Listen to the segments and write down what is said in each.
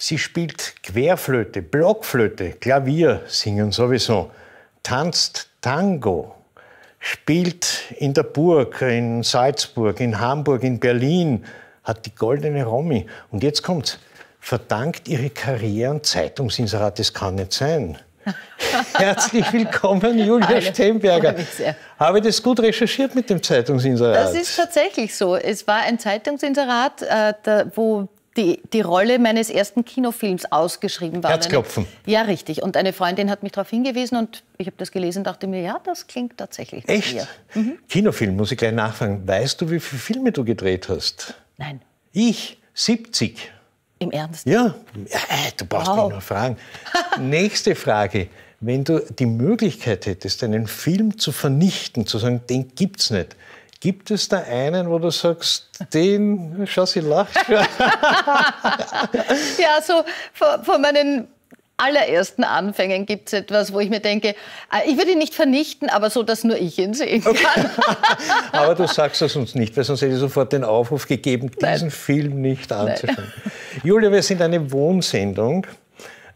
Sie spielt Querflöte, Blockflöte, Klavier, singen sowieso, tanzt Tango, spielt in der Burg, in Salzburg, in Hamburg, in Berlin, hat die goldene Romy. Und jetzt kommt's. Verdankt ihre Karriere Karrieren Zeitungsinserat, das kann nicht sein. Herzlich willkommen, Julia Hallo. Steinberger. Habe ich das gut recherchiert mit dem Zeitungsinserat? Das ist tatsächlich so. Es war ein Zeitungsinserat, äh, wo die, die Rolle meines ersten Kinofilms ausgeschrieben war. Herzklopfen. Eine, ja, richtig. Und eine Freundin hat mich darauf hingewiesen und ich habe das gelesen und dachte mir, ja, das klingt tatsächlich. Echt? Mhm. Kinofilm, muss ich gleich nachfragen. Weißt du, wie viele Filme du gedreht hast? Nein. Ich? 70. Im Ernst? Ja. Äh, du brauchst wow. mich nur fragen. Nächste Frage. Wenn du die Möglichkeit hättest, einen Film zu vernichten, zu sagen, den gibt's nicht, Gibt es da einen, wo du sagst, den, schau, sie lacht. ja, so von, von meinen allerersten Anfängen gibt es etwas, wo ich mir denke, äh, ich würde ihn nicht vernichten, aber so, dass nur ich ihn sehen kann. Okay. aber du sagst es uns nicht, weil sonst hätte ich sofort den Aufruf gegeben, diesen Nein. Film nicht anzuschauen. Julia, wir sind eine Wohnsendung.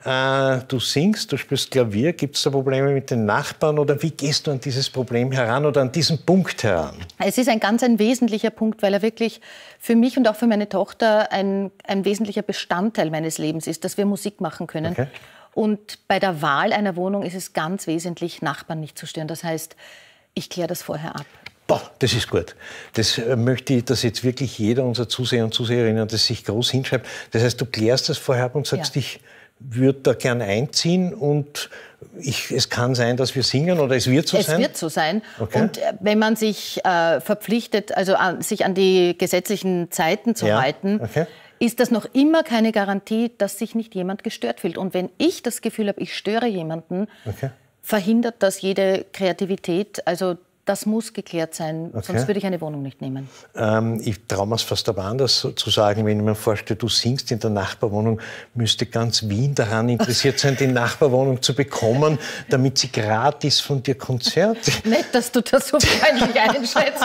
Äh, du singst, du spielst Klavier, gibt es da Probleme mit den Nachbarn oder wie gehst du an dieses Problem heran oder an diesen Punkt heran? Es ist ein ganz ein wesentlicher Punkt, weil er wirklich für mich und auch für meine Tochter ein, ein wesentlicher Bestandteil meines Lebens ist, dass wir Musik machen können. Okay. Und bei der Wahl einer Wohnung ist es ganz wesentlich, Nachbarn nicht zu stören. Das heißt, ich kläre das vorher ab. Boah, das ist gut. Das äh, möchte ich, dass jetzt wirklich jeder unserer Zuseher und Zuseherinnen das sich groß hinschreibt. Das heißt, du klärst das vorher ab und sagst ja. dich, würde da gern einziehen und ich, es kann sein, dass wir singen oder es wird so es sein? Es wird so sein. Okay. Und äh, wenn man sich äh, verpflichtet, also an, sich an die gesetzlichen Zeiten zu ja. halten, okay. ist das noch immer keine Garantie, dass sich nicht jemand gestört fühlt. Und wenn ich das Gefühl habe, ich störe jemanden, okay. verhindert das jede Kreativität. Also das muss geklärt sein, okay. sonst würde ich eine Wohnung nicht nehmen. Ähm, ich traue mir es fast aber anders zu sagen, wenn ich mir vorstelle, du singst in der Nachbarwohnung, müsste ganz Wien daran interessiert sein, die Nachbarwohnung zu bekommen, damit sie gratis von dir Konzert. Nett, dass du das so freundlich einschätzt.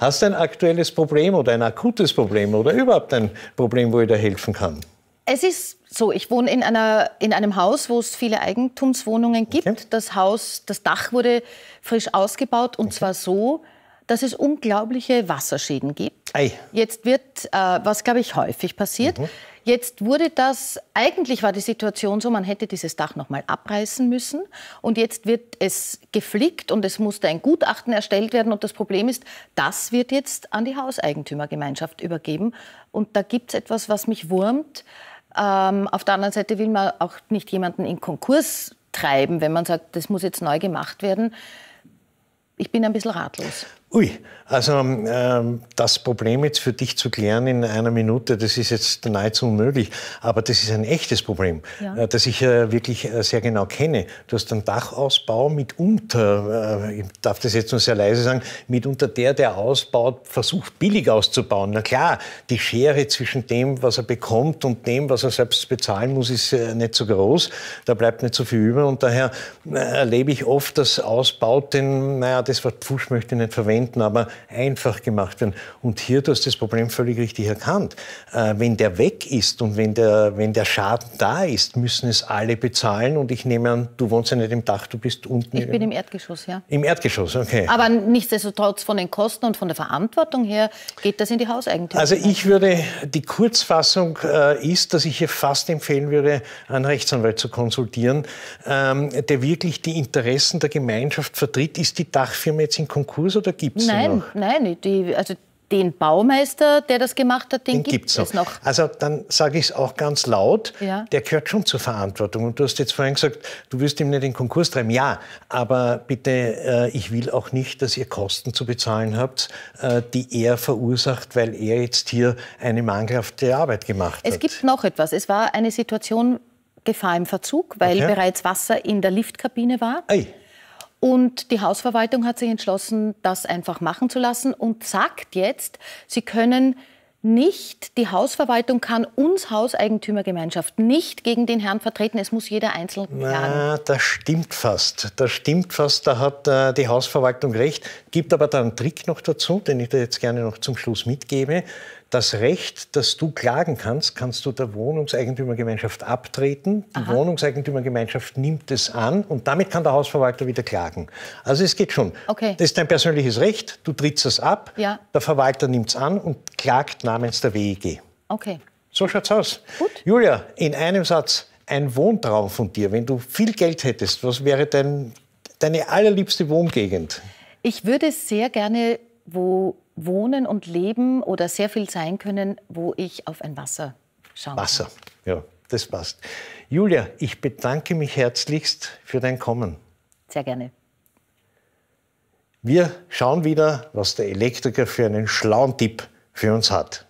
Hast du ein aktuelles Problem oder ein akutes Problem oder überhaupt ein Problem, wo ich dir helfen kann? Es ist so, ich wohne in, einer, in einem Haus, wo es viele Eigentumswohnungen gibt. Okay. Das Haus, das Dach wurde frisch ausgebaut und okay. zwar so, dass es unglaubliche Wasserschäden gibt. Ei. Jetzt wird, äh, was glaube ich häufig passiert, mhm. jetzt wurde das, eigentlich war die Situation so, man hätte dieses Dach nochmal abreißen müssen und jetzt wird es geflickt und es musste ein Gutachten erstellt werden und das Problem ist, das wird jetzt an die Hauseigentümergemeinschaft übergeben und da gibt es etwas, was mich wurmt. Ähm, auf der anderen Seite will man auch nicht jemanden in Konkurs treiben, wenn man sagt, das muss jetzt neu gemacht werden. Ich bin ein bisschen ratlos. Ui, also ähm, das Problem jetzt für dich zu klären in einer Minute, das ist jetzt nahezu unmöglich. Aber das ist ein echtes Problem, ja. äh, das ich äh, wirklich äh, sehr genau kenne. Du hast einen Dachausbau mitunter, äh, ich darf das jetzt nur sehr leise sagen, mitunter der, der ausbaut, versucht billig auszubauen. Na klar, die Schere zwischen dem, was er bekommt und dem, was er selbst bezahlen muss, ist äh, nicht so groß. Da bleibt nicht so viel über. Und daher äh, erlebe ich oft, dass Ausbauten, naja, das Wort Pfusch möchte ich nicht verwenden, Patienten aber einfach gemacht werden. Und hier, du hast das Problem völlig richtig erkannt. Äh, wenn der weg ist und wenn der, wenn der Schaden da ist, müssen es alle bezahlen. Und ich nehme an, du wohnst ja nicht im Dach, du bist unten. Ich bin im Erdgeschoss, ja. Im Erdgeschoss, okay. Aber nichtsdestotrotz von den Kosten und von der Verantwortung her geht das in die Hauseigentümer. Also ich würde, die Kurzfassung äh, ist, dass ich hier fast empfehlen würde, einen Rechtsanwalt zu konsultieren, ähm, der wirklich die Interessen der Gemeinschaft vertritt. Ist die Dachfirma jetzt in Konkurs oder gibt gibt's nein, noch. Nein, die, also den Baumeister, der das gemacht hat, den, den gibt es noch. Also dann sage ich es auch ganz laut, ja. der gehört schon zur Verantwortung. Und du hast jetzt vorhin gesagt, du wirst ihm nicht den Konkurs treiben. Ja, aber bitte, äh, ich will auch nicht, dass ihr Kosten zu bezahlen habt, äh, die er verursacht, weil er jetzt hier eine mangelhafte Arbeit gemacht hat. Es gibt noch etwas. Es war eine Situation, Gefahr im Verzug, weil okay. bereits Wasser in der Liftkabine war. Ei. Und die Hausverwaltung hat sich entschlossen, das einfach machen zu lassen und sagt jetzt, sie können nicht, die Hausverwaltung kann uns Hauseigentümergemeinschaft nicht gegen den Herrn vertreten. Es muss jeder einzeln Ja, das stimmt fast. Das stimmt fast. Da hat äh, die Hausverwaltung recht. Gibt aber da einen Trick noch dazu, den ich da jetzt gerne noch zum Schluss mitgebe das Recht, dass du klagen kannst, kannst du der Wohnungseigentümergemeinschaft abtreten. Die Aha. Wohnungseigentümergemeinschaft nimmt es an und damit kann der Hausverwalter wieder klagen. Also es geht schon. Okay. Das ist dein persönliches Recht, du trittst es ab, ja. der Verwalter nimmt es an und klagt namens der WEG. Okay. So schaut's aus. Gut. Julia, in einem Satz, ein Wohntraum von dir. Wenn du viel Geld hättest, was wäre dein, deine allerliebste Wohngegend? Ich würde sehr gerne wo wohnen und leben oder sehr viel sein können, wo ich auf ein Wasser schaue. Wasser, ja, das passt. Julia, ich bedanke mich herzlichst für dein Kommen. Sehr gerne. Wir schauen wieder, was der Elektriker für einen schlauen Tipp für uns hat.